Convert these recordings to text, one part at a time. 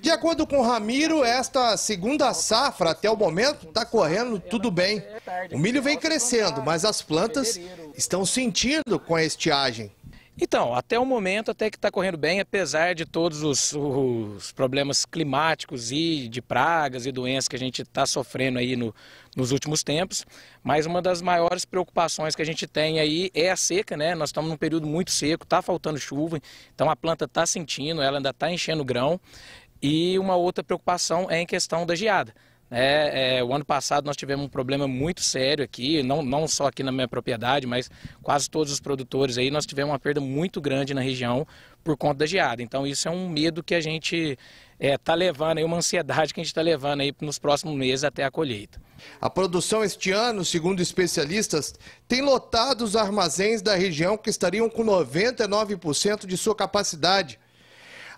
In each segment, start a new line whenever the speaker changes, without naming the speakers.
De acordo com Ramiro, esta segunda safra, até o momento, está correndo tudo bem.
O milho vem crescendo, mas as plantas estão sentindo com a estiagem. Então, até o momento até que está correndo bem, apesar de todos os, os, problemas climáticos e de pragas e doenças que a gente está sofrendo aí no, nos últimos tempos. Mas uma das maiores preocupações que a gente tem aí é a seca, né? Nós estamos num período muito seco, está faltando chuva, então a planta está sentindo, ela ainda está enchendo grão. E uma outra preocupação é em questão da geada. É, é, o ano passado nós tivemos um problema muito sério aqui, não, não só aqui na minha propriedade, mas quase todos os produtores aí, nós tivemos uma perda muito grande na região por conta da geada. Então isso é um medo que a gente está é, tá levando aí, uma ansiedade que a gente está levando aí nos próximos meses até a colheita. A produção
este ano, segundo especialistas, tem lotado os armazéns da região que estariam com 99% de sua capacidade.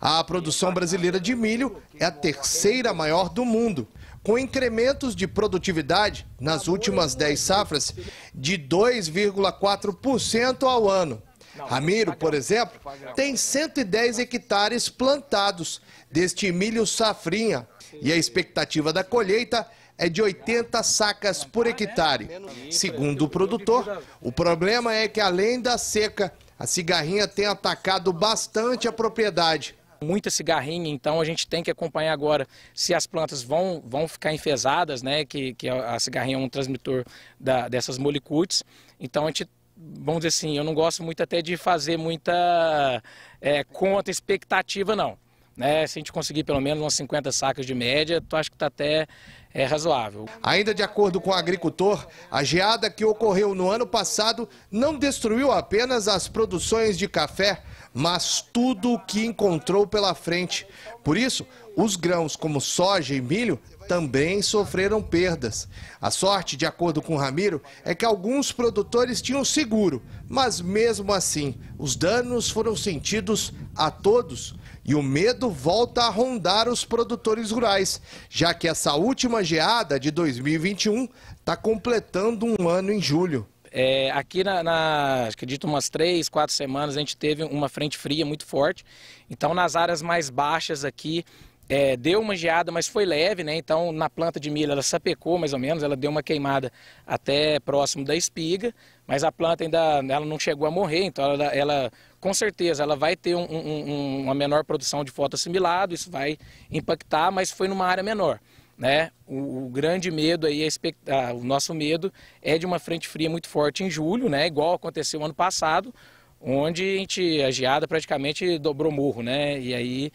A produção brasileira de milho é a terceira maior do mundo, com incrementos de produtividade nas últimas 10 safras de 2,4% ao ano. Ramiro, por exemplo, tem 110 hectares plantados deste milho safrinha e a expectativa da colheita é de 80 sacas por hectare. Segundo o produtor, o problema é que além da seca, a
cigarrinha tem atacado bastante a propriedade muita cigarrinha, então a gente tem que acompanhar agora se as plantas vão, vão ficar enfesadas, né, que, que a cigarrinha é um transmitor da, dessas molicutes. Então a gente vamos dizer assim, eu não gosto muito até de fazer muita é, conta, expectativa, não. Né? Se a gente conseguir pelo menos umas 50 sacas de média, tu acho que está até é, razoável. Ainda de acordo com o
agricultor, a geada que ocorreu no ano passado não destruiu apenas as produções de café, mas tudo o que encontrou pela frente. Por isso, os grãos como soja e milho também sofreram perdas. A sorte, de acordo com Ramiro, é que alguns produtores tinham seguro, mas mesmo assim, os danos foram sentidos a todos. E o medo volta a rondar os produtores rurais, já que essa última geada de 2021 está completando um ano em julho.
É, aqui, na, na, acredito, umas três, quatro semanas, a gente teve uma frente fria muito forte. Então, nas áreas mais baixas aqui, é, deu uma geada, mas foi leve, né? Então na planta de milho ela sapecou mais ou menos, ela deu uma queimada até próximo da espiga, mas a planta ainda ela não chegou a morrer, então ela, ela com certeza ela vai ter um, um, uma menor produção de fotoassimilado, isso vai impactar, mas foi numa área menor. Né? O, o, grande medo aí, a, o nosso medo é de uma frente fria muito forte em julho, né? Igual aconteceu ano passado, onde a, gente, a geada praticamente dobrou murro, né? E aí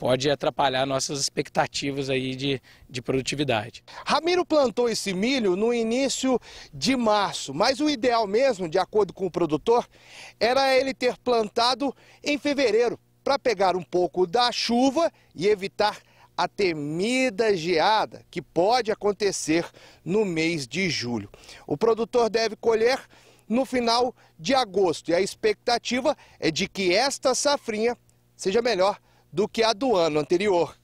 pode atrapalhar nossas expectativas aí de, de produtividade.
Ramiro plantou esse milho no início de março, mas o ideal mesmo, de acordo com o produtor, era ele ter plantado em fevereiro, para pegar um pouco da chuva e evitar a temida geada que pode acontecer no mês de julho. O produtor deve colher no final de agosto e a expectativa
é de que esta safrinha seja melhor do que a do ano anterior.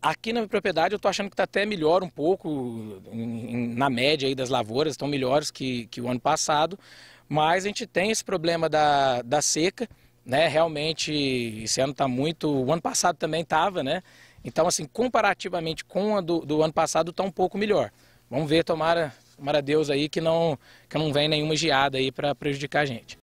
Aqui na minha propriedade eu estou achando que está até melhor um pouco, na média aí das lavouras, estão melhores que, que o ano passado, mas a gente tem esse problema da, da seca, né? Realmente esse ano está muito, o ano passado também estava, né? Então assim, comparativamente com a do, do ano passado está um pouco melhor. Vamos ver, tomara, tomara Deus aí que não, que não vem nenhuma geada aí para prejudicar a gente.